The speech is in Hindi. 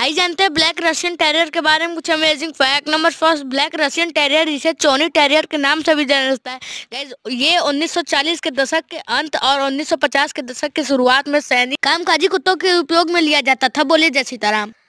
आई जानते हैं ब्लैक रशियन टेरियर के बारे में कुछ amazing fact number first black Russian terrier इसे चोनी टेरियर के नाम से भी जाना जाता है गैस ये 1940 के दशक के अंत और 1950 के दशक की शुरुआत में सैनिक कामकाजी कुत्तों के उपयोग में लिया जाता था बोले जैसी तरह